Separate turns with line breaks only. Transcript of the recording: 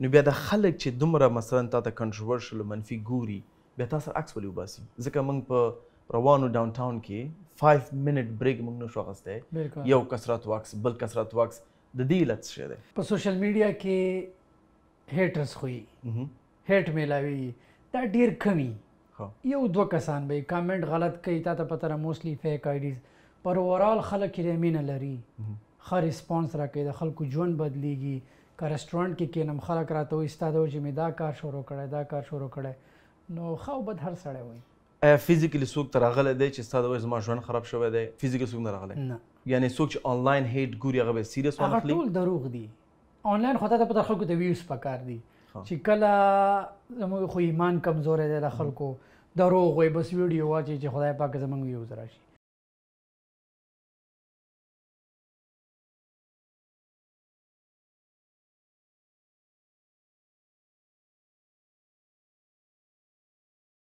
نو بیا د خلک چې دومره مثلا تا ته کنټروورشل منفي ګوري بیا تا سره عکس ولې وباسي ځکه موږ په روانو ډاون ټاون کې 5 منټ بریک موږ نشو اخیستی یو کثرت واکس بل کثرت واکس د دې علت څه دی
په سوشل میډیا کې هیټرز خو هیټ میلاوي دا ډیر کمی یو دوه کسان به کامنٹ غلط کوي تا ته پته موستلی فیک آی ډیز پر اورال خلک یې مینه لري ښه ریسپانس راکوي د خلکو ژوند بدلیږي که رستورانت کې کینم خلک راته وي ستا د وجې مې دا کار شروع کړی دا کار شروع کړی نو ښه او بد هر سړی وایي
آیا فزیکلی څوک ته راغلی دی چې ستا د وجې زما ژوند خراب شوی دی فزیکلی څوک نه راغلی نه یعنی څوک چې آنلاین هیټ ګوري هغه به سیریس وانخلي ټول
دروغ دي آنلاین خو ته په خلکو ته ویوز پکار دي چې کله زموږ خو ایمان کمزوری دی د خلکو دروغ وایي
بس ویډیو واچي چې خدای پاک زموږ ویوز راشي